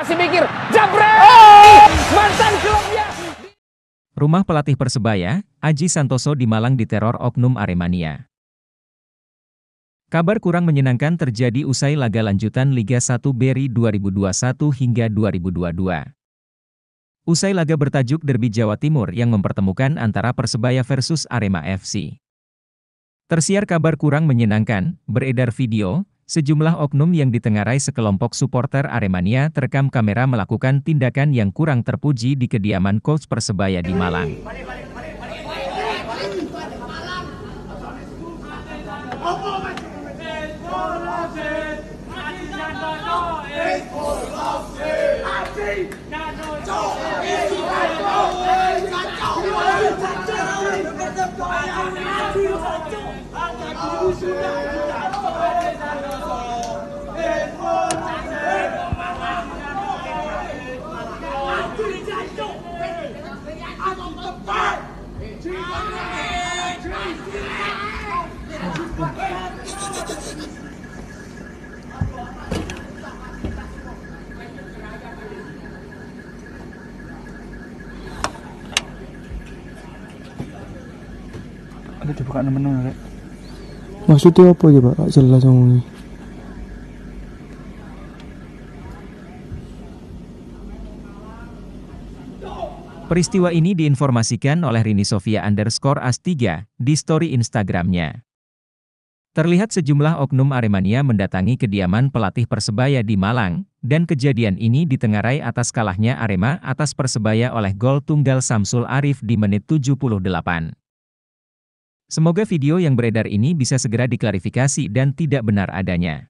masih mikir. Jabret! Mantan klubnya. Rumah pelatih Persebaya, Aji Santoso di Malang diteror Oknum Aremania. Kabar kurang menyenangkan terjadi usai laga lanjutan Liga 1 Beri 2021 hingga 2022. Usai laga bertajuk Derby Jawa Timur yang mempertemukan antara Persebaya versus Arema FC. Tersiar kabar kurang menyenangkan, beredar video, Sejumlah oknum yang ditengarai sekelompok supporter Aremania terekam kamera melakukan tindakan yang kurang terpuji di kediaman coach Persebaya di Malang. Nanti dibuka menu ya Maksudnya apa ya, Pak? Gak jelas ini Peristiwa ini diinformasikan oleh Rini Sofia underscore As3 di story Instagramnya. Terlihat sejumlah oknum Aremania mendatangi kediaman pelatih Persebaya di Malang, dan kejadian ini ditengarai atas kalahnya Arema atas Persebaya oleh gol tunggal Samsul Arif di menit 78. Semoga video yang beredar ini bisa segera diklarifikasi dan tidak benar adanya.